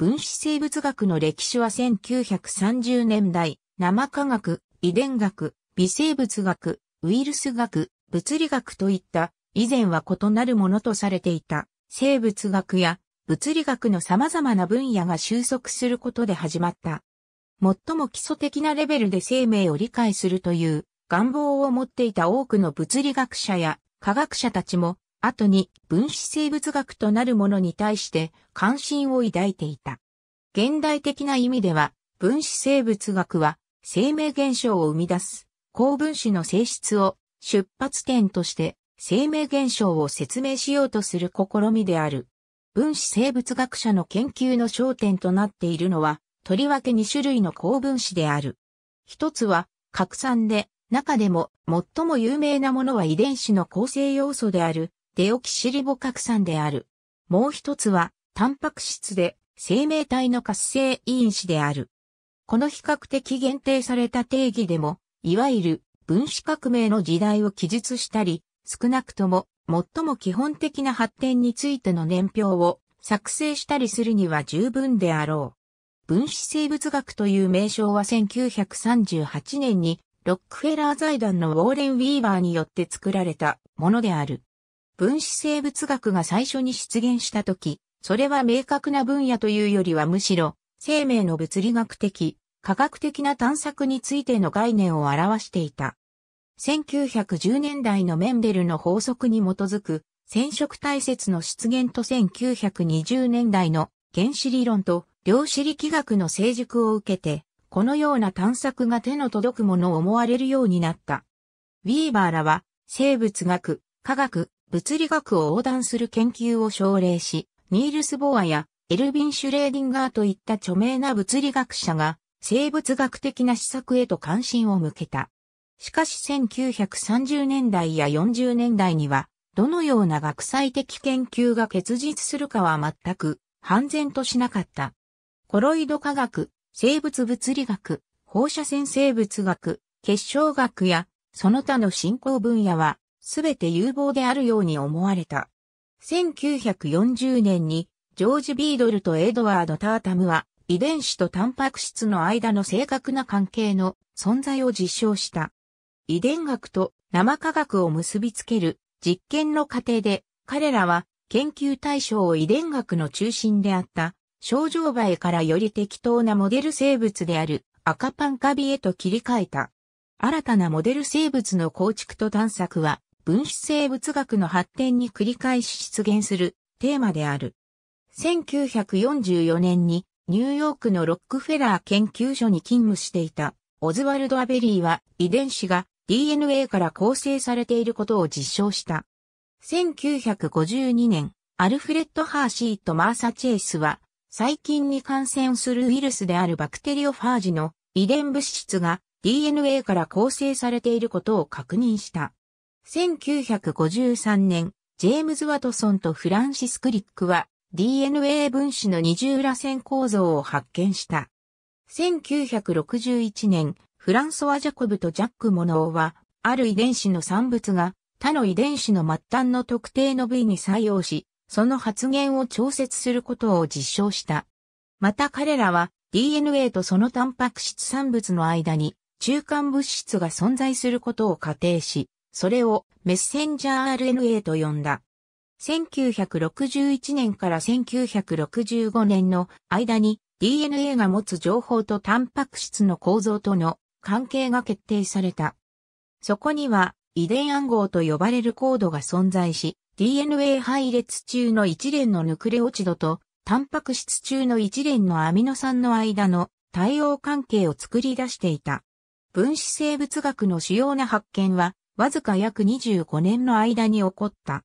分子生物学の歴史は1930年代、生化学、遺伝学、微生物学、ウイルス学、物理学といった以前は異なるものとされていた生物学や物理学の様々な分野が収束することで始まった。最も基礎的なレベルで生命を理解するという願望を持っていた多くの物理学者や科学者たちも後に分子生物学となるものに対して関心を抱いていた。現代的な意味では、分子生物学は生命現象を生み出す高分子の性質を出発点として生命現象を説明しようとする試みである。分子生物学者の研究の焦点となっているのは、とりわけ2種類の高分子である。一つは、拡散で、中でも最も有名なものは遺伝子の構成要素であるデオキシリボ核酸である。もう一つは、タンパク質で生命体の活性因子である。この比較的限定された定義でも、いわゆる分子革命の時代を記述したり、少なくとも最も基本的な発展についての年表を作成したりするには十分であろう。分子生物学という名称は1938年にロックフェラー財団のウォーレン・ウィーバーによって作られたものである。分子生物学が最初に出現した時、それは明確な分野というよりはむしろ、生命の物理学的、科学的な探索についての概念を表していた。1910年代のメンデルの法則に基づく、染色体説の出現と1920年代の原子理論と量子力学の成熟を受けて、このような探索が手の届くものを思われるようになった。ウィーバーらは、生物学、科学、物理学を横断する研究を奨励し、ニールス・ボアやエルビン・シュレーディンガーといった著名な物理学者が生物学的な施策へと関心を向けた。しかし1930年代や40年代には、どのような学際的研究が結実するかは全く、半然としなかった。コロイド化学、生物物理学、放射線生物学、結晶学や、その他の進行分野は、すべて有望であるように思われた。1940年にジョージ・ビードルとエドワード・タータムは遺伝子とタンパク質の間の正確な関係の存在を実証した。遺伝学と生化学を結びつける実験の過程で彼らは研究対象を遺伝学の中心であった症状外からより適当なモデル生物である赤パンカビへと切り替えた。新たなモデル生物の構築と探索は分子生物学の発展に繰り返し出現するテーマである。1944年にニューヨークのロックフェラー研究所に勤務していたオズワルド・アベリーは遺伝子が DNA から構成されていることを実証した。1952年、アルフレッド・ハーシーとマーサ・チェイスは、細菌に感染するウイルスであるバクテリオファージの遺伝物質が DNA から構成されていることを確認した。1953年、ジェームズ・ワトソンとフランシス・クリックは DNA 分子の二重裏線構造を発見した。1961年、フランソワ・ジャコブとジャック・モノーは、ある遺伝子の産物が他の遺伝子の末端の特定の部位に作用し、その発現を調節することを実証した。また彼らは DNA とそのタンパク質産物の間に中間物質が存在することを仮定し、それをメッセンジャー RNA と呼んだ。1961年から1965年の間に DNA が持つ情報とタンパク質の構造との関係が決定された。そこには遺伝暗号と呼ばれるコードが存在し、DNA 配列中の一連のヌクレオチドとタンパク質中の一連のアミノ酸の間の対応関係を作り出していた。分子生物学の主要な発見は、わずか約25年の間に起こった。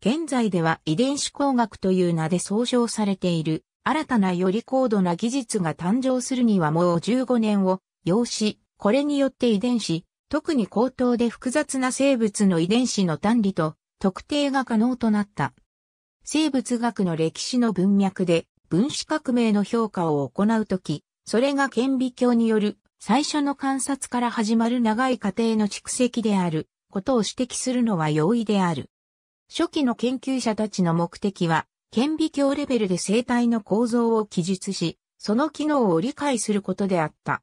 現在では遺伝子工学という名で総称されている、新たなより高度な技術が誕生するにはもう15年を要し、これによって遺伝子、特に高等で複雑な生物の遺伝子の単理と特定が可能となった。生物学の歴史の文脈で分子革命の評価を行うとき、それが顕微鏡による最初の観察から始まる長い過程の蓄積であることを指摘するのは容易である。初期の研究者たちの目的は、顕微鏡レベルで生体の構造を記述し、その機能を理解することであった。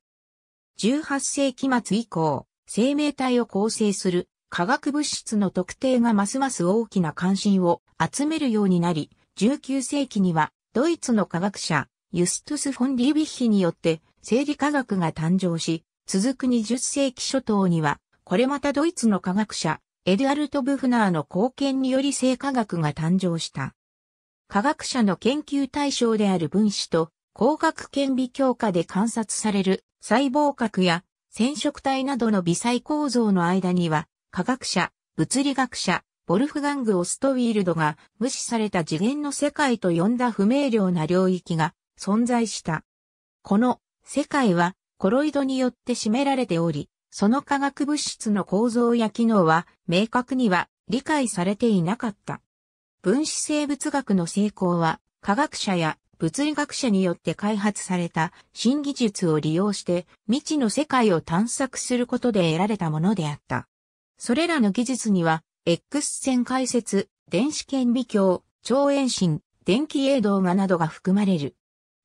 18世紀末以降、生命体を構成する化学物質の特定がますます大きな関心を集めるようになり、19世紀にはドイツの科学者、ユストゥス・フォン・リービッヒによって生理科学が誕生し、続く20世紀初頭には、これまたドイツの科学者、エドアルト・ブフナーの貢献により生化学が誕生した。科学者の研究対象である分子と光学顕微鏡下で観察される細胞核や染色体などの微細構造の間には科学者、物理学者、ボルフガング・オストウィールドが無視された次元の世界と呼んだ不明瞭な領域が存在した。この世界はコロイドによって占められており、その化学物質の構造や機能は明確には理解されていなかった。分子生物学の成功は科学者や物理学者によって開発された新技術を利用して未知の世界を探索することで得られたものであった。それらの技術には X 線解説、電子顕微鏡、超遠心、電気映動画などが含まれる。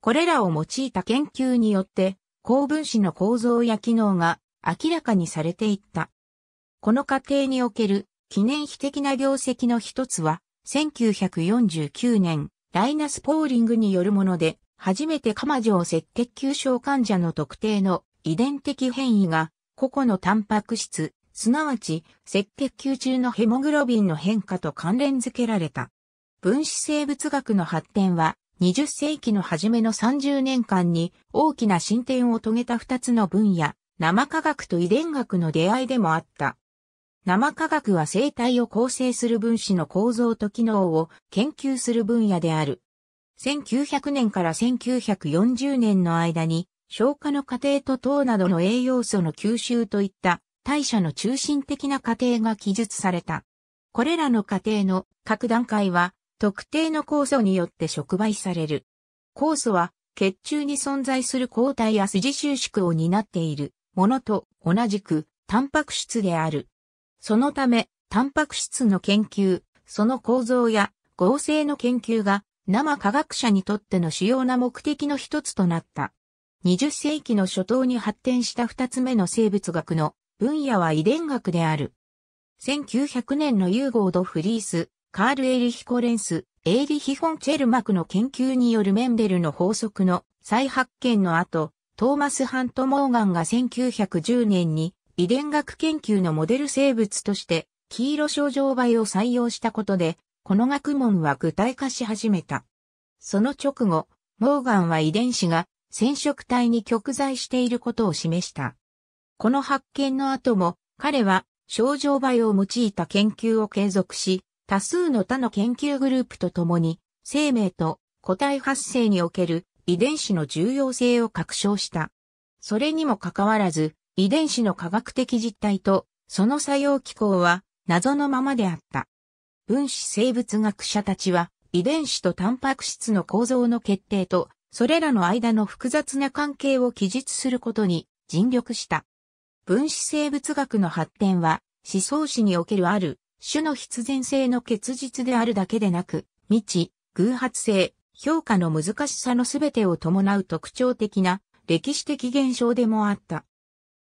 これらを用いた研究によって、高分子の構造や機能が明らかにされていった。この過程における記念碑的な業績の一つは、1949年、ライナス・ポーリングによるもので、初めて鎌状赤血球症患者の特定の遺伝的変異が、個々のタンパク質、すなわち赤血球中のヘモグロビンの変化と関連づけられた。分子生物学の発展は、20世紀の初めの30年間に大きな進展を遂げた2つの分野、生科学と遺伝学の出会いでもあった。生科学は生体を構成する分子の構造と機能を研究する分野である。1900年から1940年の間に消化の過程と糖などの栄養素の吸収といった代謝の中心的な過程が記述された。これらの過程の各段階は特定の酵素によって触媒される。酵素は血中に存在する抗体や筋収縮を担っているものと同じくタンパク質である。そのため、タンパク質の研究、その構造や合成の研究が生科学者にとっての主要な目的の一つとなった。20世紀の初頭に発展した二つ目の生物学の分野は遺伝学である。1900年のユーゴード・フリース、カール・エリヒコレンス、エイリヒ・フォン・チェルマクの研究によるメンデルの法則の再発見の後、トーマス・ハント・モーガンが1910年に遺伝学研究のモデル生物として黄色症状倍を採用したことで、この学問は具体化し始めた。その直後、モーガンは遺伝子が染色体に極在していることを示した。この発見の後も、彼は症状倍を用いた研究を継続し、多数の他の研究グループと共に、生命と個体発生における遺伝子の重要性を確証した。それにもかかわらず、遺伝子の科学的実態とその作用機構は謎のままであった。分子生物学者たちは遺伝子とタンパク質の構造の決定とそれらの間の複雑な関係を記述することに尽力した。分子生物学の発展は思想史におけるある種の必然性の結実であるだけでなく、未知、偶発性、評価の難しさのすべてを伴う特徴的な歴史的現象でもあった。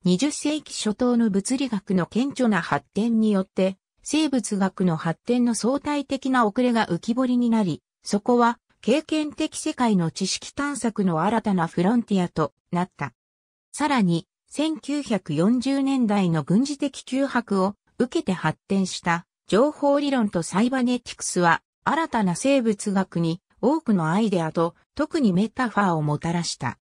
20世紀初頭の物理学の顕著な発展によって、生物学の発展の相対的な遅れが浮き彫りになり、そこは経験的世界の知識探索の新たなフロンティアとなった。さらに、1940年代の軍事的急迫を受けて発展した情報理論とサイバネティクスは新たな生物学に多くのアイデアと特にメタファーをもたらした。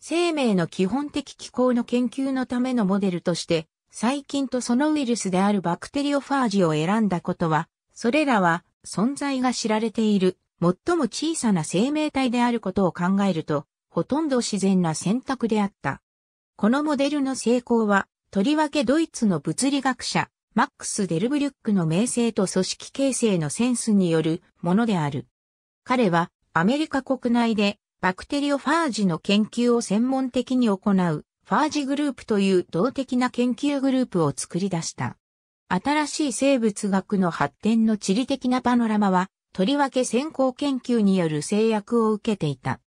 生命の基本的機構の研究のためのモデルとして細菌とそのウイルスであるバクテリオファージを選んだことは、それらは存在が知られている最も小さな生命体であることを考えると、ほとんど自然な選択であった。このモデルの成功は、とりわけドイツの物理学者、マックス・デルブリュックの名声と組織形成のセンスによるものである。彼はアメリカ国内でバクテリオファージの研究を専門的に行うファージグループという動的な研究グループを作り出した。新しい生物学の発展の地理的なパノラマは、とりわけ先行研究による制約を受けていた。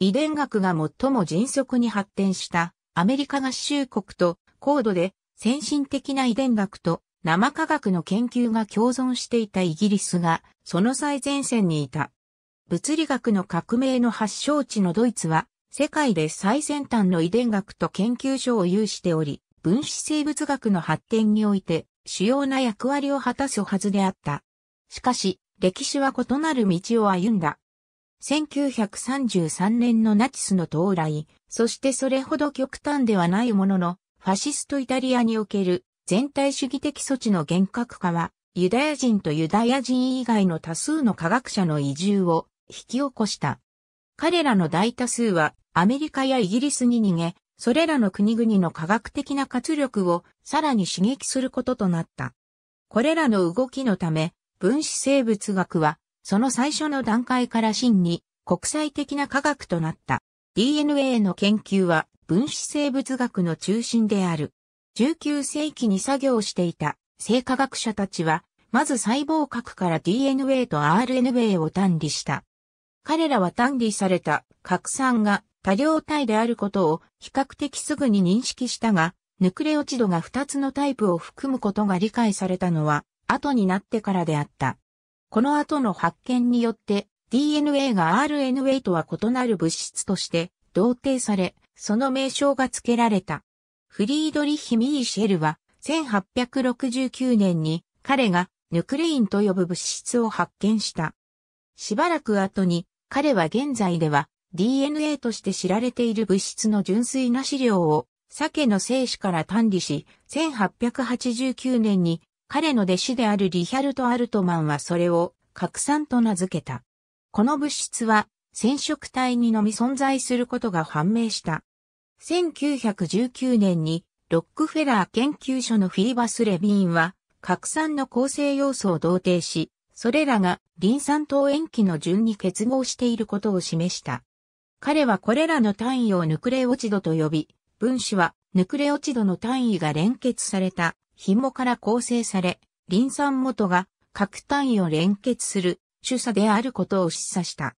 遺伝学が最も迅速に発展したアメリカ合衆国と高度で先進的な遺伝学と生科学の研究が共存していたイギリスが、その最前線にいた。物理学の革命の発祥地のドイツは、世界で最先端の遺伝学と研究所を有しており、分子生物学の発展において主要な役割を果たすはずであった。しかし、歴史は異なる道を歩んだ。1933年のナチスの到来、そしてそれほど極端ではないものの、ファシストイタリアにおける全体主義的措置の厳格化は、ユダヤ人とユダヤ人以外の多数の科学者の移住を引き起こした。彼らの大多数はアメリカやイギリスに逃げ、それらの国々の科学的な活力をさらに刺激することとなった。これらの動きのため、分子生物学は、その最初の段階から真に国際的な科学となった。DNA の研究は分子生物学の中心である。19世紀に作業していた生化学者たちは、まず細胞核から DNA と RNA を単理した。彼らは単理された核酸が多量体であることを比較的すぐに認識したが、ヌクレオチドが2つのタイプを含むことが理解されたのは後になってからであった。この後の発見によって DNA が RNA とは異なる物質として同定され、その名称が付けられた。フリードリヒ・ミーシェルは、1869年に彼がヌクレインと呼ぶ物質を発見した。しばらく後に彼は現在では DNA として知られている物質の純粋な資料を鮭の精子から単理し、1889年に彼の弟子であるリヒャルト・アルトマンはそれを核酸と名付けた。この物質は染色体にのみ存在することが判明した。1919年にロックフェラー研究所のフィーバス・レビーンは、核酸の構成要素を同定し、それらがリン酸糖塩基の順に結合していることを示した。彼はこれらの単位をヌクレオチドと呼び、分子はヌクレオチドの単位が連結された紐から構成され、リン酸元が核単位を連結する主査であることを示唆した。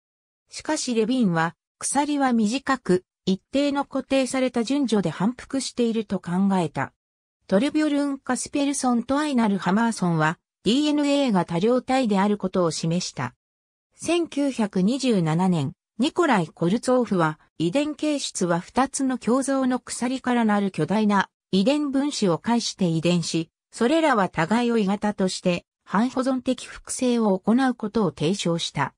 しかしレビンは、鎖は短く、一定の固定された順序で反復していると考えた。トルビョルン・カスペルソンとアイナル・ハマーソンは DNA が多量体であることを示した。1927年、ニコライ・コルツォーフは遺伝形質は2つの共造の鎖からなる巨大な遺伝分子を介して遺伝し、それらは互いを異型として、反保存的複製を行うことを提唱した。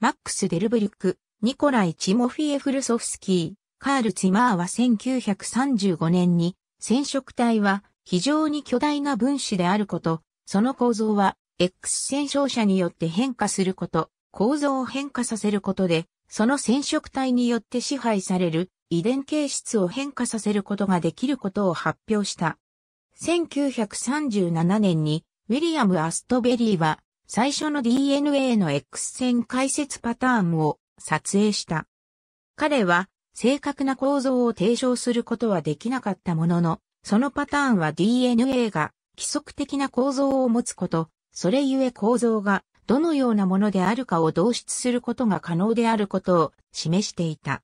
マックス・デルブリュク、ニコライ・チモフィエ・フルソフスキー、カール・ツィマーは1935年に、染色体は非常に巨大な分子であること、その構造は X 染症者によって変化すること、構造を変化させることで、その染色体によって支配される遺伝形質を変化させることができることを発表した。1937年にウィリアム・アストベリーは最初の DNA の X 線解説パターンを撮影した。彼は正確な構造を提唱することはできなかったものの、そのパターンは DNA が規則的な構造を持つこと、それゆえ構造がどのようなものであるかを導出することが可能であることを示していた。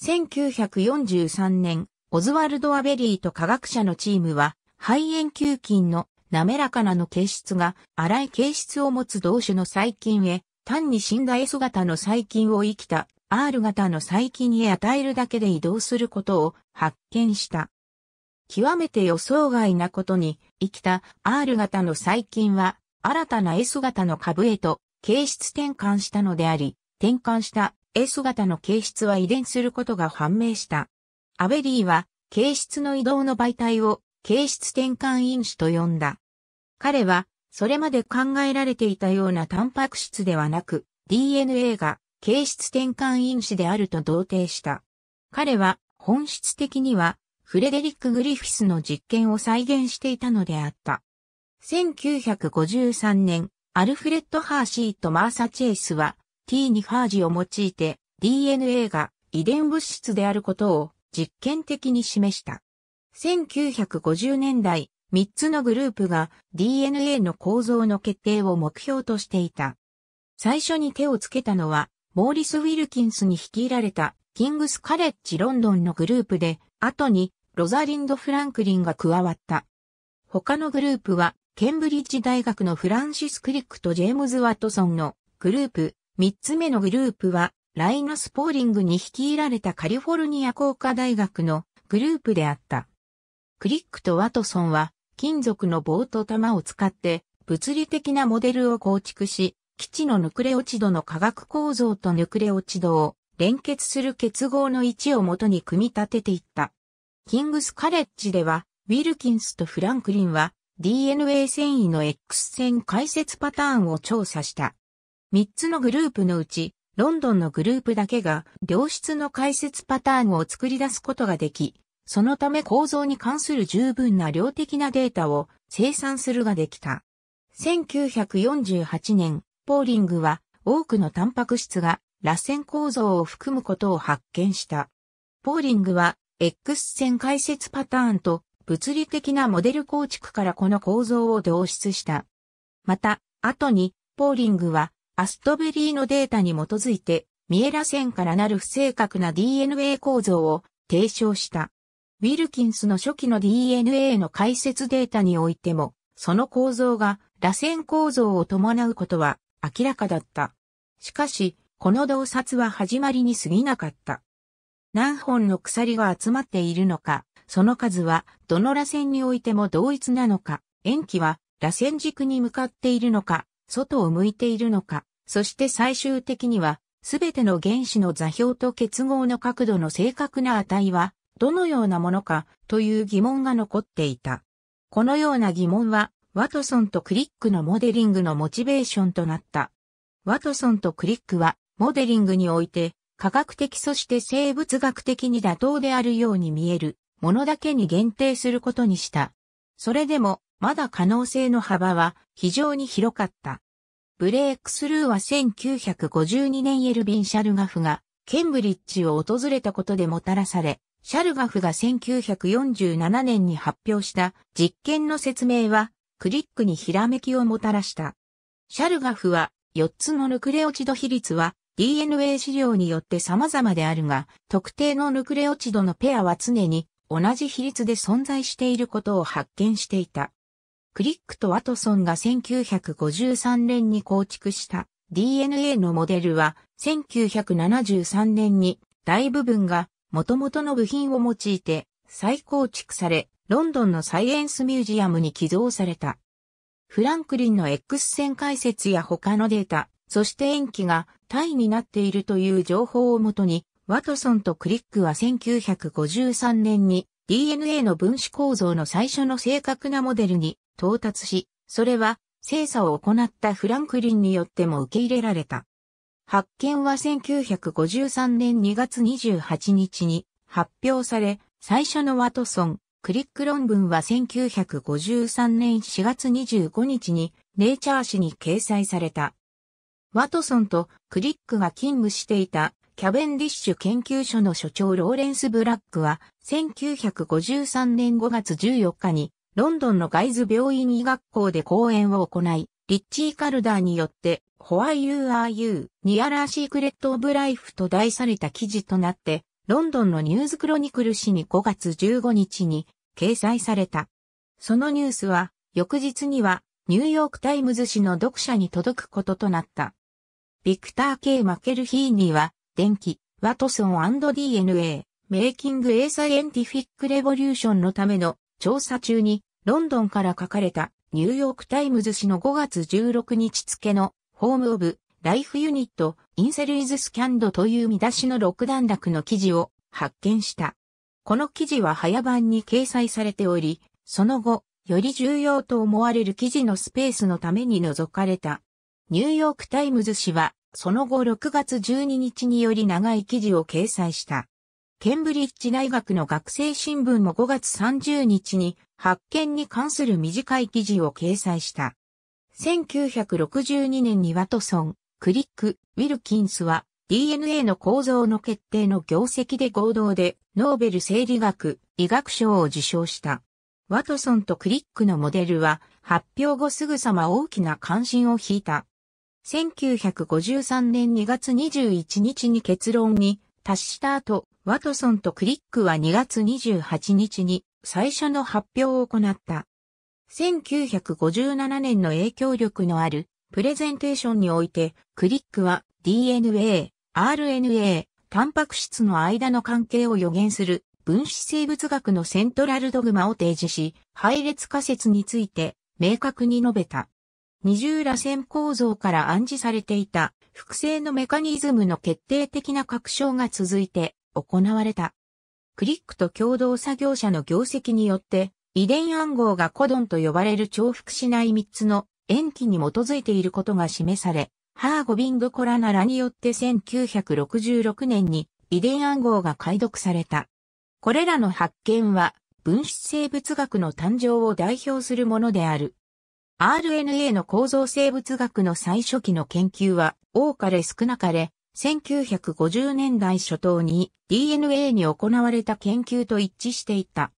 1943年、オズワルド・アベリーと科学者のチームは肺炎球菌の滑らかなの形質が荒い形質を持つ同種の細菌へ、単に死んだ S 型の細菌を生きた R 型の細菌へ与えるだけで移動することを発見した。極めて予想外なことに、生きた R 型の細菌は、新たな S 型の株へと形質転換したのであり、転換した S 型の形質は遺伝することが判明した。アベリーは、形質の移動の媒体を、形質転換因子と呼んだ。彼は、それまで考えられていたようなタンパク質ではなく、DNA が形質転換因子であると同定した。彼は、本質的には、フレデリック・グリフィスの実験を再現していたのであった。1953年、アルフレッド・ハーシーとマーサ・チェイスは t にファージを用いて DNA が遺伝物質であることを実験的に示した。1950年代、3つのグループが DNA の構造の決定を目標としていた。最初に手をつけたのは、モーリス・ウィルキンスに率いられたキングス・カレッジ・ロンドンのグループで、後にロザリンド・フランクリンが加わった。他のグループは、ケンブリッジ大学のフランシス・クリックとジェームズ・ワットソンのグループ、3つ目のグループは、ライナス・ポーリングに率いられたカリフォルニア工科大学のグループであった。クリックとワトソンは金属の棒と玉を使って物理的なモデルを構築し、基地のヌクレオチドの化学構造とヌクレオチドを連結する結合の位置をもとに組み立てていった。キングスカレッジでは、ウィルキンスとフランクリンは DNA 繊維の X 線解説パターンを調査した。3つのグループのうち、ロンドンのグループだけが良質の解説パターンを作り出すことができ、そのため構造に関する十分な量的なデータを生産するができた。1948年、ポーリングは多くのタンパク質が螺旋構造を含むことを発見した。ポーリングは X 線解説パターンと物理的なモデル構築からこの構造を導出した。また、後に、ポーリングは、アストベリーのデータに基づいて、ミエラ線からなる不正確な DNA 構造を提唱した。ウィルキンスの初期の DNA の解説データにおいても、その構造が螺旋構造を伴うことは明らかだった。しかし、この洞察は始まりに過ぎなかった。何本の鎖が集まっているのか、その数はどの螺旋においても同一なのか、塩基は螺旋軸に向かっているのか、外を向いているのか、そして最終的には、すべての原子の座標と結合の角度の正確な値はどのようなものかという疑問が残っていた。このような疑問は、ワトソンとクリックのモデリングのモチベーションとなった。ワトソンとクリックは、モデリングにおいて、科学的そして生物学的に妥当であるように見えるものだけに限定することにした。それでも、まだ可能性の幅は非常に広かった。ブレイクスルーは1952年エルビン・シャルガフがケンブリッジを訪れたことでもたらされ、シャルガフが1947年に発表した実験の説明は、クリックにひらめきをもたらした。シャルガフは、4つのヌクレオチド比率は DNA 資料によって様々であるが、特定のヌクレオチドのペアは常に同じ比率で存在していることを発見していた。クリックとワトソンが1953年に構築した DNA のモデルは1973年に大部分が元々の部品を用いて再構築され、ロンドンのサイエンスミュージアムに寄贈された。フランクリンの X 線解説や他のデータ、そして塩基がタイになっているという情報をもとに、ワトソンとクリックは1953年に DNA の分子構造の最初の正確なモデルに到達し、それは精査を行ったフランクリンによっても受け入れられた。発見は1953年2月28日に発表され、最初のワトソン、クリック論文は1953年4月25日にネイチャー誌に掲載された。ワトソンとクリックが勤務していたキャベンディッシュ研究所の所長ローレンス・ブラックは1953年5月14日にロンドンのガイズ病院医学校で講演を行い、リッチー・カルダーによってホワイユー u ー r ーニアラーシークレット・オブ・ライフと題された記事となって、ロンドンのニューズクロニクル誌に5月15日に掲載された。そのニュースは、翌日にはニューヨークタイムズ誌の読者に届くこととなった。ビクター・ K・ マケルヒーニーは、電気、ワトソン &DNA、メイキング・エー・サイエンティフィック・レボリューションのための調査中に、ロンドンから書かれたニューヨークタイムズ誌の5月16日付のホームオブ、ライフユニット、インセルイズスキャンドという見出しの六段落の記事を発見した。この記事は早番に掲載されており、その後、より重要と思われる記事のスペースのために除かれた。ニューヨークタイムズ紙は、その後6月12日により長い記事を掲載した。ケンブリッジ大学の学生新聞も5月30日に発見に関する短い記事を掲載した。1962年にワトソン、クリック、ウィルキンスは DNA の構造の決定の業績で合同でノーベル生理学、医学賞を受賞した。ワトソンとクリックのモデルは発表後すぐさま大きな関心を引いた。1953年2月21日に結論に達した後、ワトソンとクリックは2月28日に最初の発表を行った。1957年の影響力のあるプレゼンテーションにおいて、クリックは DNA、RNA、タンパク質の間の関係を予言する分子生物学のセントラルドグマを提示し、配列仮説について明確に述べた。二重螺旋構造から暗示されていた複製のメカニズムの決定的な確証が続いて行われた。クリックと共同作業者の業績によって遺伝暗号がコドンと呼ばれる重複しない3つの塩基に基づいていることが示され、ハーゴビング・コラナラによって1966年に遺伝暗号が解読された。これらの発見は分子生物学の誕生を代表するものである。RNA の構造生物学の最初期の研究は多かれ少なかれ、1950年代初頭に DNA に行われた研究と一致していた。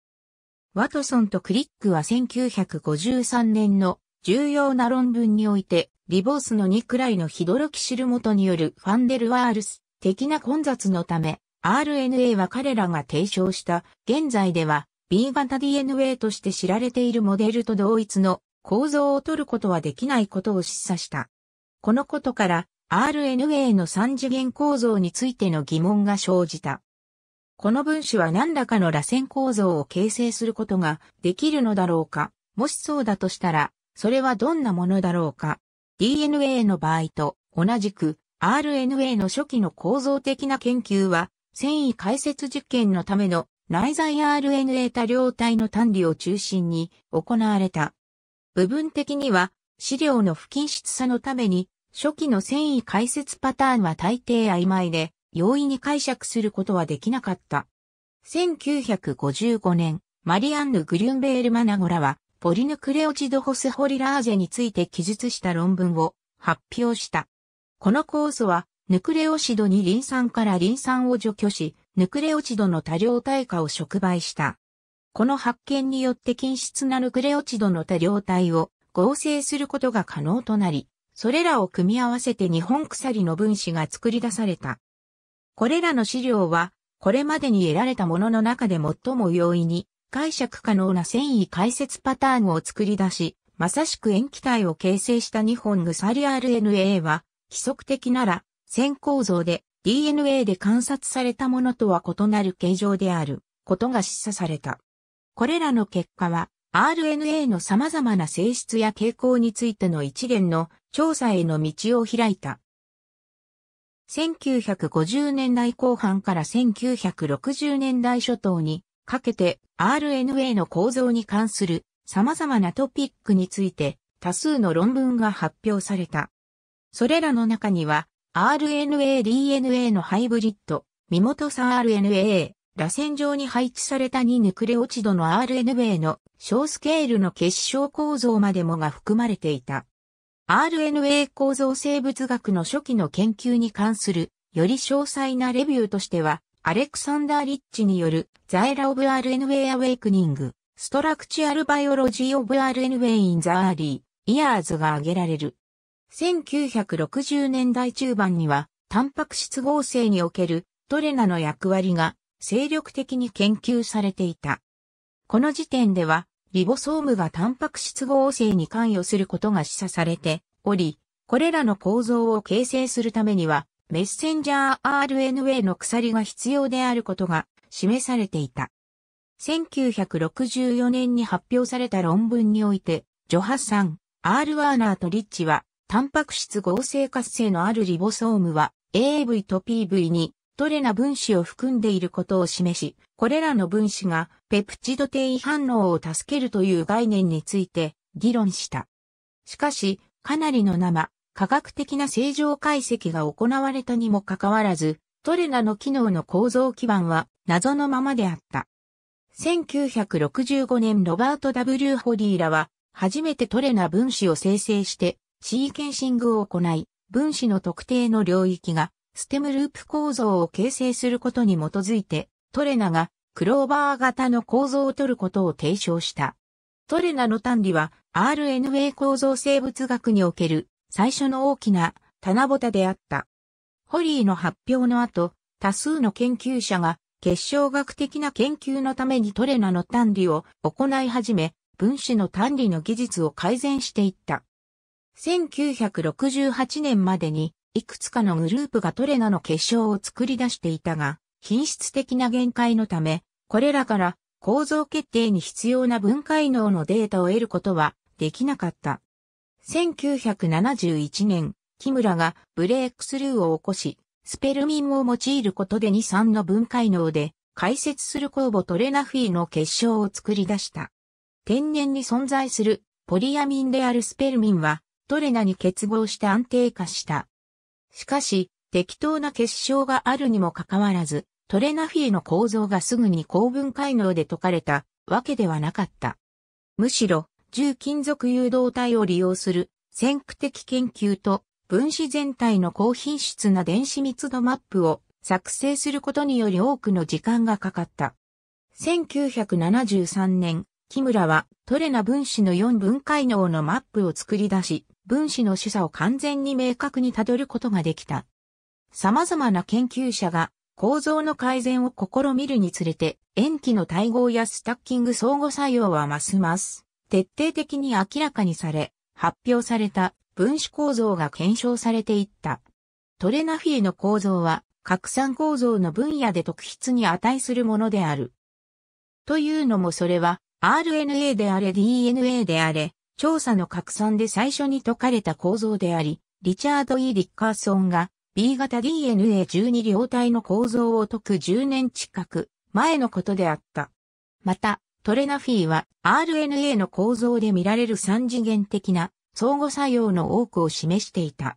ワトソンとクリックは1953年の重要な論文において、リボースの2くらいのヒドロキシル元によるファンデルワールス的な混雑のため、RNA は彼らが提唱した、現在では B 型 DNA として知られているモデルと同一の構造を取ることはできないことを示唆した。このことから RNA の3次元構造についての疑問が生じた。この分子は何らかの螺旋構造を形成することができるのだろうかもしそうだとしたら、それはどんなものだろうか ?DNA の場合と同じく RNA の初期の構造的な研究は、繊維解説実験のための内在 RNA 多量体の単理を中心に行われた。部分的には資料の不均質さのために初期の繊維解説パターンは大抵曖昧で容易に解釈することはできなかった。1955年、マリアンヌ・グリュンベール・マナゴラは、ポリヌクレオチドホスホリラーゼについて記述した論文を発表した。この酵素は、ヌクレオシドにリン酸からリン酸を除去し、ヌクレオチドの多量体化を触媒した。この発見によって均質なヌクレオチドの多量体を合成することが可能となり、それらを組み合わせて日本鎖の分子が作り出された。これらの資料は、これまでに得られたものの中で最も容易に解釈可能な繊維解説パターンを作り出し、まさしく塩基体を形成した2本リ RNA は、規則的なら、線構造で DNA で観察されたものとは異なる形状であることが示唆された。これらの結果は、RNA の様々な性質や傾向についての一連の調査への道を開いた。1950年代後半から1960年代初頭にかけて RNA の構造に関する様々なトピックについて多数の論文が発表された。それらの中には RNA-DNA のハイブリッド、ミモトサ RNA、螺旋状に配置された2ヌクレオチドの RNA の小スケールの結晶構造までもが含まれていた。RNA 構造生物学の初期の研究に関するより詳細なレビューとしては、アレクサンダー・リッチによるザエラ・オブ・ RNA アウェイクニング、ストラクチュアル・バイオロジー・オブ・ RNA イン・ザ・アーリー、イヤーズが挙げられる。1960年代中盤には、タンパク質合成におけるトレナの役割が精力的に研究されていた。この時点ではリボソームがタンパク質合成に関与することが示唆されており、これらの構造を形成するためには、メッセンジャー RNA の鎖が必要であることが示されていた。1964年に発表された論文において、ジョハさん、R ワーナーとリッチは、タンパク質合成活性のあるリボソームは AV と PV にトレな分子を含んでいることを示し、これらの分子がペプチド定位反応を助けるという概念について議論した。しかし、かなりの生、科学的な正常解析が行われたにもかかわらず、トレナの機能の構造基盤は謎のままであった。1965年ロバート・ W・ ホリーらは、初めてトレナ分子を生成して、シーケンシングを行い、分子の特定の領域がステムループ構造を形成することに基づいて、トレナがクローバー型の構造を取ることを提唱した。トレナの単理は RNA 構造生物学における最初の大きな棚ぼたであった。ホリーの発表の後、多数の研究者が結晶学的な研究のためにトレナの単理を行い始め、分子の単理の技術を改善していった。1968年までにいくつかのグループがトレナの結晶を作り出していたが、品質的な限界のため、これらから構造決定に必要な分解能のデータを得ることはできなかった。1971年、木村がブレークスルーを起こし、スペルミンを用いることで2、3の分解能で解説する酵母トレナフィーの結晶を作り出した。天然に存在するポリアミンであるスペルミンはトレナに結合して安定化した。しかし、適当な結晶があるにもかかわらず、トレナフィエの構造がすぐに高分解能で解かれたわけではなかった。むしろ、重金属誘導体を利用する先駆的研究と分子全体の高品質な電子密度マップを作成することにより多くの時間がかかった。1973年、木村はトレナ分子の4分解能のマップを作り出し、分子の示唆を完全に明確にたどることができた。様々な研究者が構造の改善を試みるにつれて、塩基の対合やスタッキング相互作用はますます徹底的に明らかにされ、発表された分子構造が検証されていった。トレナフィエの構造は拡散構造の分野で特筆に値するものである。というのもそれは RNA であれ DNA であれ調査の拡散で最初に解かれた構造であり、リチャード・ E・ リッカーソンが B 型 DNA12 両体の構造を解く10年近く前のことであった。また、トレナフィーは RNA の構造で見られる三次元的な相互作用の多くを示していた。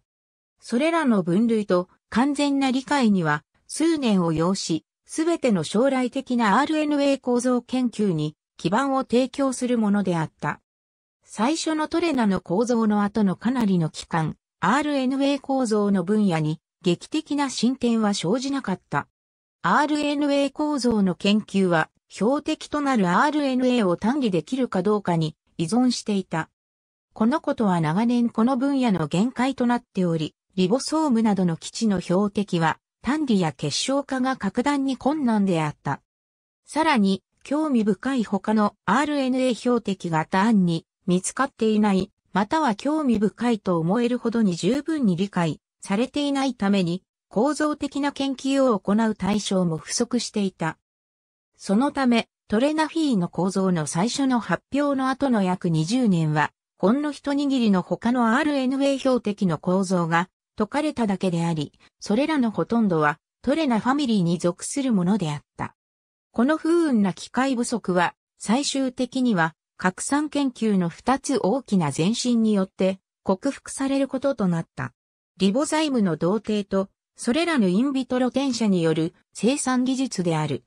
それらの分類と完全な理解には数年を要し、すべての将来的な RNA 構造研究に基盤を提供するものであった。最初のトレナの構造の後のかなりの期間、RNA 構造の分野に劇的な進展は生じなかった。RNA 構造の研究は標的となる RNA を単理できるかどうかに依存していた。このことは長年この分野の限界となっており、リボソームなどの基地の標的は単理や結晶化が格段に困難であった。さらに、興味深い他の RNA 標的が単に見つかっていない、または興味深いと思えるほどに十分に理解されていないために、構造的な研究を行う対象も不足していた。そのため、トレナフィーの構造の最初の発表の後の約20年は、ほんの一握りの他の RNA 標的の構造が解かれただけであり、それらのほとんどはトレナファミリーに属するものであった。この不運な機械不足は最終的には拡散研究の二つ大きな前進によって克服されることとなった。リボザイムの同定と、それらのインビトロ転写による生産技術である。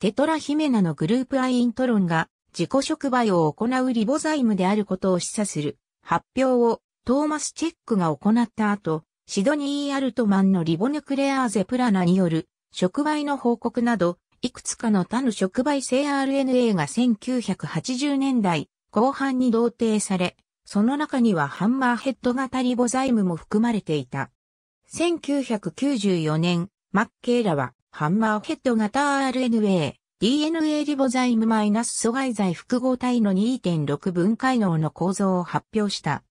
テトラヒメナのグループアイイントロンが自己触媒を行うリボザイムであることを示唆する発表をトーマス・チェックが行った後、シドニー・アルトマンのリボヌクレアーゼプラナによる触媒の報告などいくつかの他の触媒性 RNA が1980年代後半に同定され、その中にはハンマーヘッド型リボザイムも含まれていた。1994年、マッケーラはハンマーヘッド型 RNA、DNA リボザイムマイナス阻害剤複合体の2.6分解能の構造を発表した。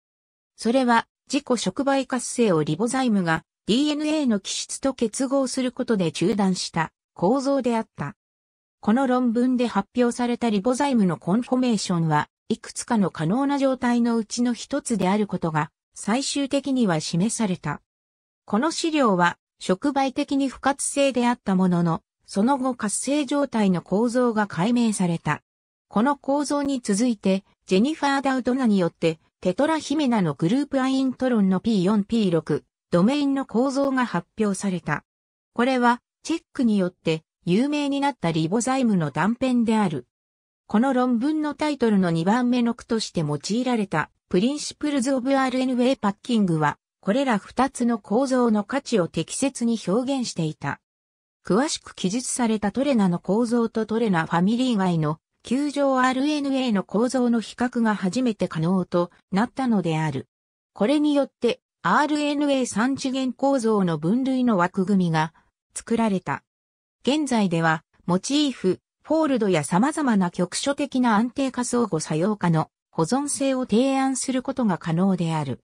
それは、自己触媒活性をリボザイムが DNA の基質と結合することで中断した構造であった。この論文で発表されたリボザイムのコンフォメーションは、いくつかの可能な状態のうちの一つであることが、最終的には示された。この資料は、触媒的に不活性であったものの、その後活性状態の構造が解明された。この構造に続いて、ジェニファー・ダウトナによって、テトラヒメナのグループアイントロンの P4P6、ドメインの構造が発表された。これは、チェックによって有名になったリボザイムの断片である。この論文のタイトルの2番目の句として用いられたプリンシプルズ・オブ・ RNA パッキングは、これら2つの構造の価値を適切に表現していた。詳しく記述されたトレナの構造とトレナファミリー外の球状 RNA の構造の比較が初めて可能となったのである。これによって RNA3 次元構造の分類の枠組みが作られた。現在では、モチーフ、フォールドや様々な局所的な安定化相互作用化の保存性を提案することが可能である。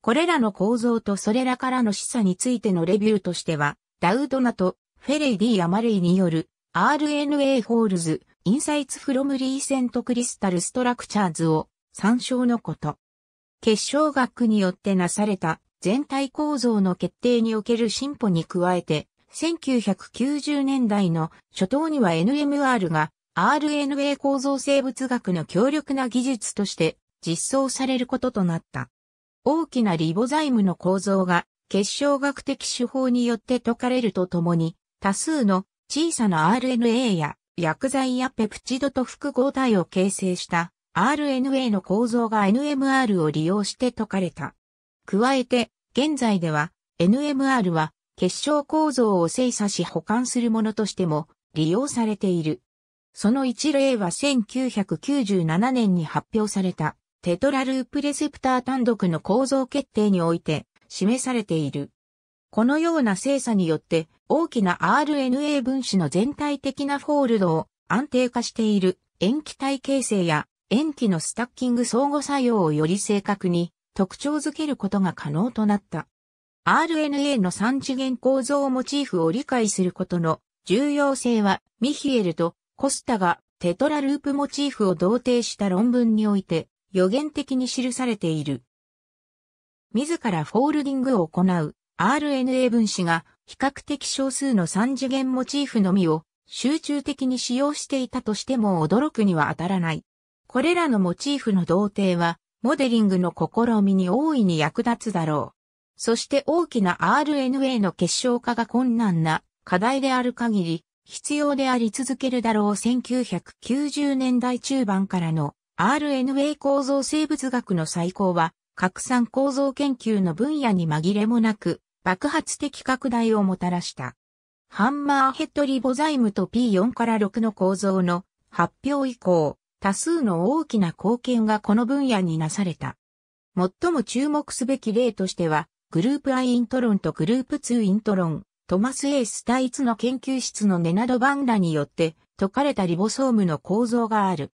これらの構造とそれらからの示唆についてのレビューとしては、ダウドナとフェレイ・ディ・アマレイによる RNA ホールズ、インサイツ・フロム・リーセント・クリスタル・ストラクチャーズを参照のこと。結晶学によってなされた全体構造の決定における進歩に加えて、1990年代の初頭には NMR が RNA 構造生物学の強力な技術として実装されることとなった。大きなリボザイムの構造が結晶学的手法によって解かれるとともに、多数の小さな RNA や薬剤やペプチドと複合体を形成した RNA の構造が NMR を利用して解かれた。加えて、現在では NMR は結晶構造を精査し保管するものとしても利用されている。その一例は1997年に発表されたテトラループレセプター単独の構造決定において示されている。このような精査によって大きな RNA 分子の全体的なフォールドを安定化している塩基体形成や塩基のスタッキング相互作用をより正確に特徴づけることが可能となった。RNA の三次元構造モチーフを理解することの重要性は、ミヒエルとコスタがテトラループモチーフを同定した論文において、予言的に記されている。自らフォールディングを行う RNA 分子が比較的少数の三次元モチーフのみを集中的に使用していたとしても驚くには当たらない。これらのモチーフの同定はモデリングの試みに大いに役立つだろう。そして大きな RNA の結晶化が困難な課題である限り、必要であり続けるだろう1990年代中盤からの RNA 構造生物学の最高は、拡散構造研究の分野に紛れもなく、爆発的拡大をもたらした。ハンマーヘッドリボザイムと P4 から6の構造の発表以降、多数の大きな貢献がこの分野になされた。最も注目すべき例としては、グループ I イントロンとグループ2イントロン、トマス・エース対ツの研究室のネナド・バンラによって解かれたリボソームの構造がある。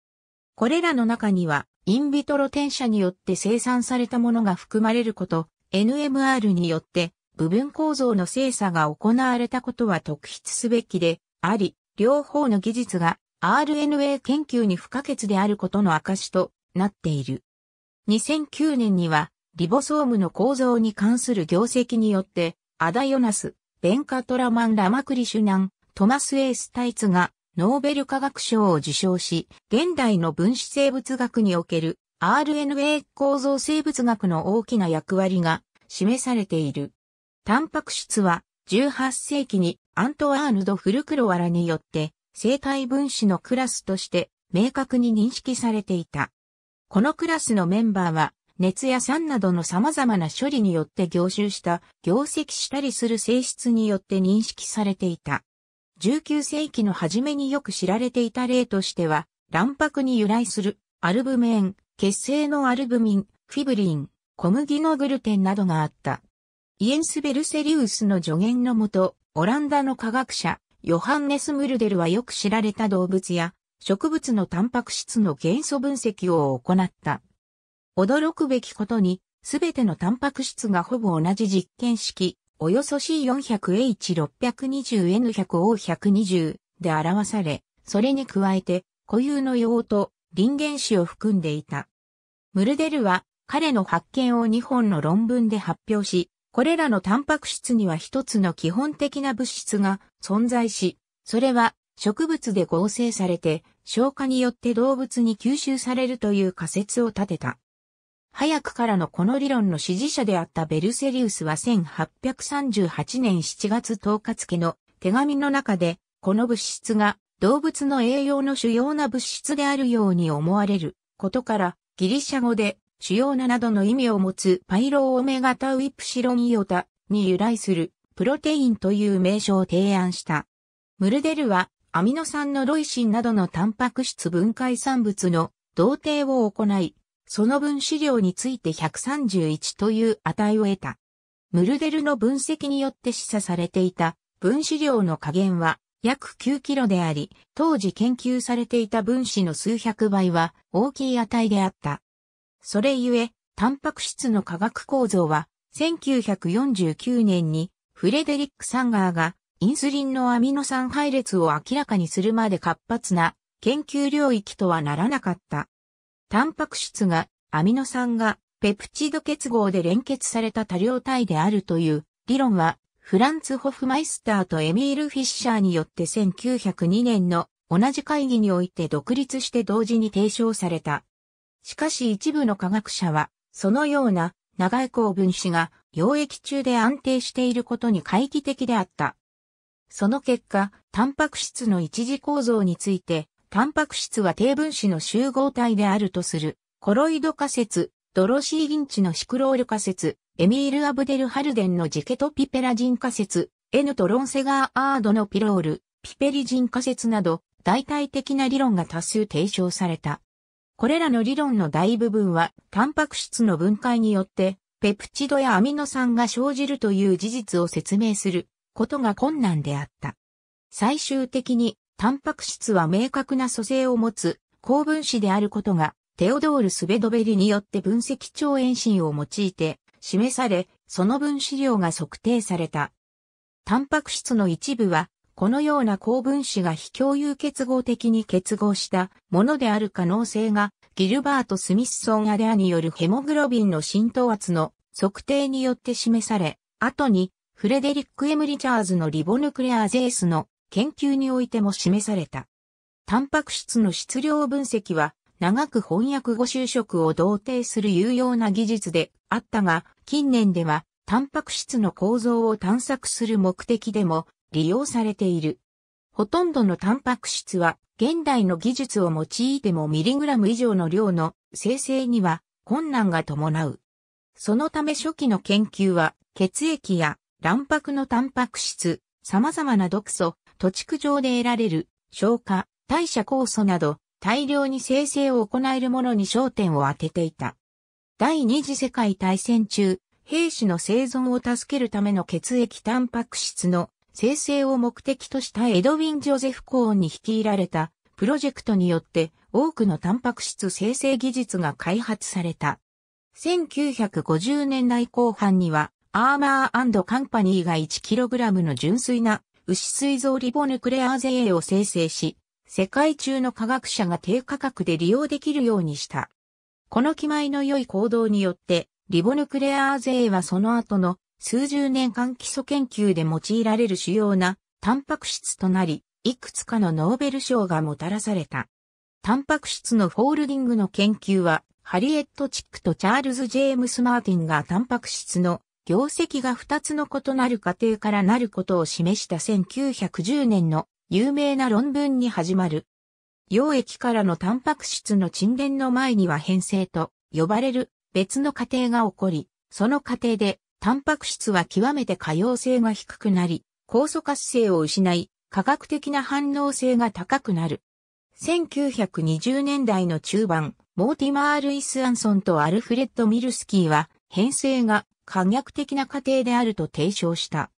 これらの中には、インビトロ転写によって生産されたものが含まれること、NMR によって部分構造の精査が行われたことは特筆すべきであり、両方の技術が RNA 研究に不可欠であることの証となっている。2009年には、リボソームの構造に関する業績によって、アダヨナス、ベンカトラマン・ラマクリシュナン、トマス・エース・タイツが、ノーベル化学賞を受賞し、現代の分子生物学における RNA 構造生物学の大きな役割が示されている。タンパク質は18世紀にアントワーヌ・ド・フルクロワラによって生体分子のクラスとして明確に認識されていた。このクラスのメンバーは、熱や酸などの様々な処理によって凝集した、凝積したりする性質によって認識されていた。19世紀の初めによく知られていた例としては、卵白に由来するアルブメン、血清のアルブミン、フィブリン、小麦のグルテンなどがあった。イエンス・ベルセリウスの助言のもと、オランダの科学者、ヨハンネス・ムルデルはよく知られた動物や植物のタンパク質の元素分析を行った。驚くべきことに、すべてのタンパク質がほぼ同じ実験式、およそ C400H620N100O120 で表され、それに加えて固有の用途、林原子を含んでいた。ムルデルは彼の発見を2本の論文で発表し、これらのタンパク質には一つの基本的な物質が存在し、それは植物で合成されて消化によって動物に吸収されるという仮説を立てた。早くからのこの理論の支持者であったベルセリウスは1838年7月10日付の手紙の中で、この物質が動物の栄養の主要な物質であるように思われることから、ギリシャ語で主要ななどの意味を持つパイローオメガタウイプシロンイオタに由来するプロテインという名称を提案した。ムルデルはアミノ酸のロイシンなどのタンパク質分解産物の同定を行い、その分子量について131という値を得た。ムルデルの分析によって示唆されていた分子量の加減は約9キロであり、当時研究されていた分子の数百倍は大きい値であった。それゆえ、タンパク質の化学構造は、1949年にフレデリック・サンガーがインスリンのアミノ酸配列を明らかにするまで活発な研究領域とはならなかった。タンパク質がアミノ酸がペプチド結合で連結された多量体であるという理論はフランツ・ホフマイスターとエミール・フィッシャーによって1902年の同じ会議において独立して同時に提唱された。しかし一部の科学者は、そのような長い高分子が溶液中で安定していることに回帰的であった。その結果、タンパク質の一次構造について、タンパク質は低分子の集合体であるとする、コロイド仮説、ドロシー・ギンチのシクロール仮説、エミール・アブデル・ハルデンのジケトピペラジン仮説、エヌト・ロンセガー・アードのピロール、ピペリジン仮説など、代替的な理論が多数提唱された。これらの理論の大部分は、タンパク質の分解によって、ペプチドやアミノ酸が生じるという事実を説明することが困難であった。最終的に、タンパク質は明確な組成を持つ高分子であることが、テオドール・スベドベリによって分析超遠心を用いて示され、その分子量が測定された。タンパク質の一部はこのような高分子が非共有結合的に結合したものである可能性が、ギルバート・スミッソン・アレアによるヘモグロビンの浸透圧の測定によって示され、後に、フレデリック・エム・リチャーズのリボヌクレアゼースの研究においても示された。タンパク質の質量分析は、長く翻訳後就職を同定する有用な技術であったが、近年では、タンパク質の構造を探索する目的でも、利用されている。ほとんどのタンパク質は現代の技術を用いてもミリグラム以上の量の生成には困難が伴う。そのため初期の研究は血液や卵白のタンパク質、様々な毒素、土地区上で得られる消化、代謝酵素など大量に生成を行えるものに焦点を当てていた。第二次世界大戦中、兵士の生存を助けるための血液タンパク質の生成を目的としたエドウィン・ジョゼフ・コーンに率いられたプロジェクトによって多くのタンパク質生成技術が開発された。1950年代後半にはアーマーカンパニーが 1kg の純粋な牛水蔵リボヌクレアーゼ A を生成し、世界中の科学者が低価格で利用できるようにした。この気前の良い行動によって、リボヌクレアーゼ A はその後の数十年間基礎研究で用いられる主要なタンパク質となり、いくつかのノーベル賞がもたらされた。タンパク質のフォールディングの研究は、ハリエット・チックとチャールズ・ジェームス・マーティンがタンパク質の業績が2つの異なる過程からなることを示した1910年の有名な論文に始まる。溶液からのタンパク質の沈殿の前には変性と呼ばれる別の過程が起こり、その過程でタンパク質は極めて可用性が低くなり、酵素活性を失い、化学的な反応性が高くなる。1920年代の中盤、モーティマー・ルイス・アンソンとアルフレッド・ミルスキーは、変性が可逆的な過程であると提唱した。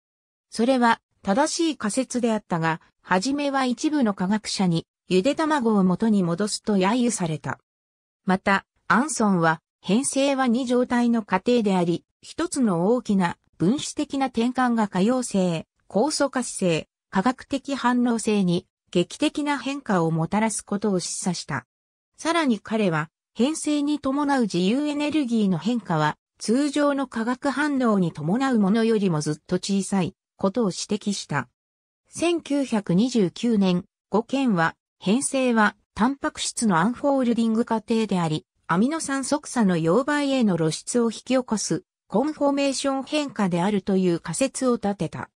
それは正しい仮説であったが、はじめは一部の科学者に、ゆで卵を元に戻すと揶揄された。また、アンソンは、変性は2状態の過程であり、一つの大きな分子的な転換が可用性、酵素活性、化学的反応性に劇的な変化をもたらすことを示唆した。さらに彼は、変性に伴う自由エネルギーの変化は、通常の化学反応に伴うものよりもずっと小さいことを指摘した。1929年、5件は、変性は、タンパク質のアンフォールディング過程であり、アミノ酸即差の溶媒への露出を引き起こすコンフォメーション変化であるという仮説を立てた。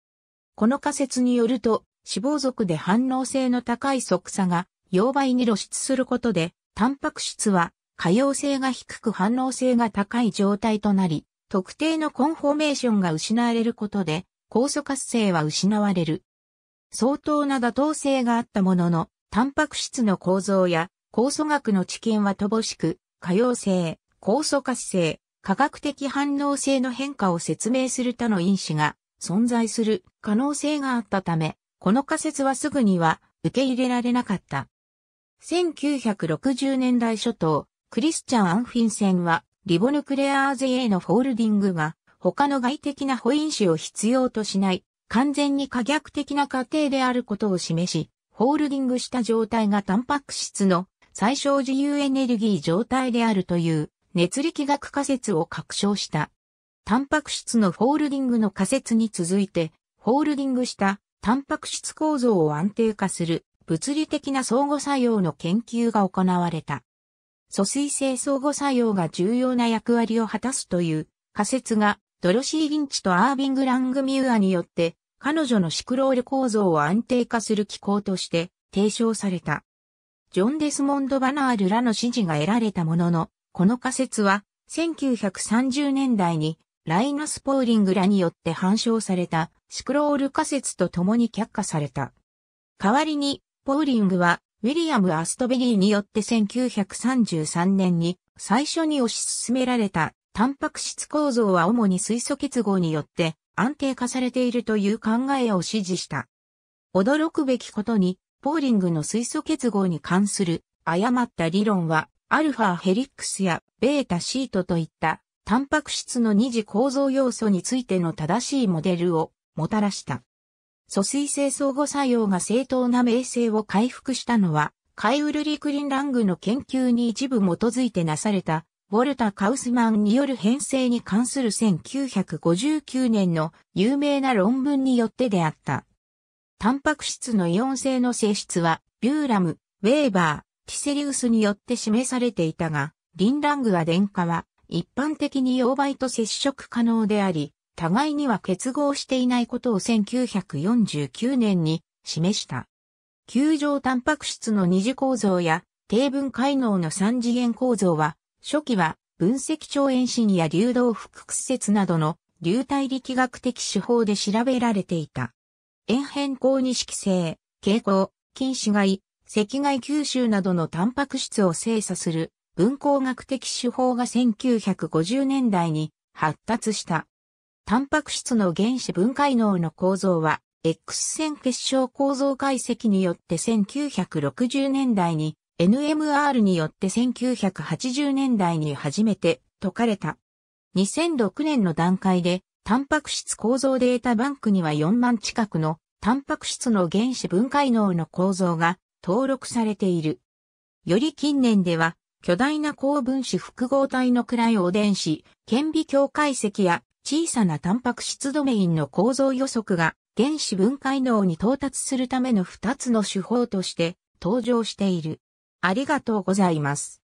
この仮説によると、脂肪族で反応性の高い即差が、溶媒に露出することで、タンパク質は、可溶性が低く反応性が高い状態となり、特定のコンフォメーションが失われることで、酵素活性は失われる。相当な妥当性があったものの、タンパク質の構造や酵素学の知見は乏しく、可溶性、酵素活性、化学的反応性の変化を説明する他の因子が存在する可能性があったため、この仮説はすぐには受け入れられなかった。1960年代初頭、クリスチャン・アンフィンセンはリボヌクレアーゼ A のフォールディングが他の外的な保因子を必要としない完全に可逆的な過程であることを示し、ホールディングした状態がタンパク質の最小自由エネルギー状態であるという熱力学仮説を確証した。タンパク質のフォールディングの仮説に続いて、ホールディングしたタンパク質構造を安定化する物理的な相互作用の研究が行われた。疎水性相互作用が重要な役割を果たすという仮説がドロシー・リンチとアービング・ラング・ミューアによって彼女のシクロール構造を安定化する機構として提唱された。ジョン・デスモンド・バナールらの指示が得られたものの、この仮説は、1930年代にライナス・ポーリングらによって反証されたシクロール仮説と共に却下された。代わりに、ポーリングは、ウィリアム・アストベリーによって1933年に最初に推し進められたタンパク質構造は主に水素結合によって安定化されているという考えを支持した。驚くべきことに、ポーリングの水素結合に関する誤った理論はアルファヘリックスやベータシートといったタンパク質の二次構造要素についての正しいモデルをもたらした。疎水性相互作用が正当な名声を回復したのは、カイウルリ・クリンラングの研究に一部基づいてなされた、ウォルタ・カウスマンによる編成に関する1959年の有名な論文によってであった。タンパク質のイオン性の性質は、ビューラム、ウェーバー、ティセリウスによって示されていたが、リンラングは電化は一般的に溶媒と接触可能であり、互いには結合していないことを1949年に示した。球状タンパク質の二次構造や低分解能の三次元構造は、初期は分析超遠心や流動複屈折などの流体力学的手法で調べられていた。炎変更に色性、傾向、近視外、赤外吸収などのタンパク質を精査する分光学的手法が1950年代に発達した。タンパク質の原子分解能の構造は X 線結晶構造解析によって1960年代に NMR によって1980年代に初めて解かれた。2006年の段階でタンパク質構造データバンクには4万近くのタンパク質の原子分解能の構造が登録されている。より近年では、巨大な高分子複合体のクライオ電子、顕微鏡解析や小さなタンパク質ドメインの構造予測が原子分解能に到達するための2つの手法として登場している。ありがとうございます。